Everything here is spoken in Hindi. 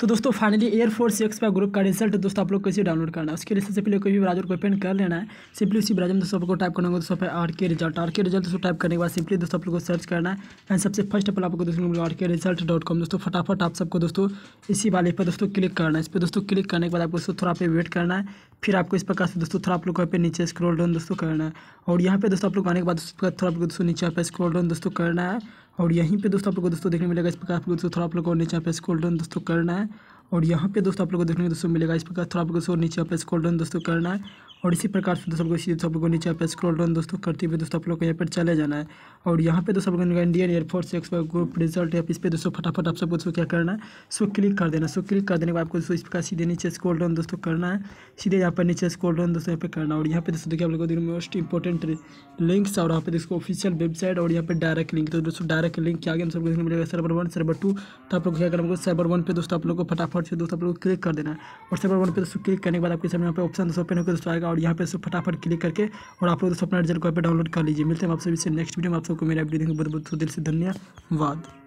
तो दोस्तों फाइनली एयर फोर्स एक्स का ग्रुप का रिजल्ट दोस्तों आप लोग कैसे डाउनलोड करना है उसके लिए सबसे पहले कोई भी ब्राउजर को ओपन कर लेना है सिंपली उसी ब्राउजर में दोस्तों आपको टाइप करना होगा दोस्तों आर के रिजल्ट आर के रिजल्ट दोस्तों टाइप करने के बाद सिंपली दोस्तों आप लोग को सर्च करना है एंड सबसे फर्स्ट अपल आपको दोस्तों आर के रिजल्ट डॉट कॉम दोस्तों फटाफट आप सबको दोस्तों इसी वाले पर दोस्तों क्लिक करना है इस पर दोस्तों क्लिक करने के बाद आपको दोस्तों थोड़ा पे वेट करना है फिर आपको इस प्रकार से दोस्तों थोड़ा आप लोग को यहाँ पे नीचे स्क्रॉल डाउन दोस्तों करना है और यहाँ पे दोस्तों आप लोग आने के बाद थोड़ा आप लोग दोस्तों नीचे यहाँ पे स्क्रॉल डाउन दोस्तों करना है और यहीं पे दोस्तों आप लोगों को दोस्तों देखने मिलेगा इस प्रकार आप लोग दोस्तों थोड़ा आप लोगों को नीचे पे स्कोल डाउन दोस्तों करना है और यहाँ पे दोस्तों आप लोगों को देखने को दोस्तों मिलेगा इस प्रकार थोड़ा आप लोगों को नीचे पे स्कोल डाउन दोस्तों करना है और इसी प्रकार से दोस्तों इसी सब को नीचे पे स्क्रॉल डाउन दोस्तों करते हुए दोस्तों आप लोग को यहाँ पर चले जाना है और यहाँ पे दोस्तों सब लोगों Indian air force X group result है इस पर दोस्तों फटाफट आप सबको क्या करना है सो क्लिक कर देना सो क्लिक कर देने के बाद आपको दोस्तों इस प्रकार सीधे नीचे स्क्रॉल डाउन दोस्तों करना है सीधे यहाँ पर नीचे स्क्रॉल डाउन दोस्तों यहाँ पर करना और यहाँ पे दोस्तों देखिए आप लोगों को मोस्ट इंपॉर्टेंट लिंक्स और यहाँ पे दोस्तों ऑफिशियल वेबसाइट और यहाँ पर डायरेक्ट लिंक तो दोस्तों डायरेक्ट लिंक क्या गया सब देखने मिलेगा सर्वर वन सर्वर टू तो आप लोग क्या करना सर्वर वन पर दोस्तों आप लोग को फटाफट से दोस्तों आप लोग क्लिक कर देना है और सर्वर वन पर दोस्तों क्लिक करने के बाद आपके सामने यहाँ पर ऑप्शन दोस्तों ओपन होकर दोस्तों आएगा और यहाँ पे फटाफट क्लिक करके और आप लोग दोस्तों अपना रिजल्ट को डाउनलोड कर लीजिए मिलते हैं आप सभी से नेक्स्ट वीडियो में आप सबको मेरा अपडेट देंगे बहुत बहुत दिल से धन्यवाद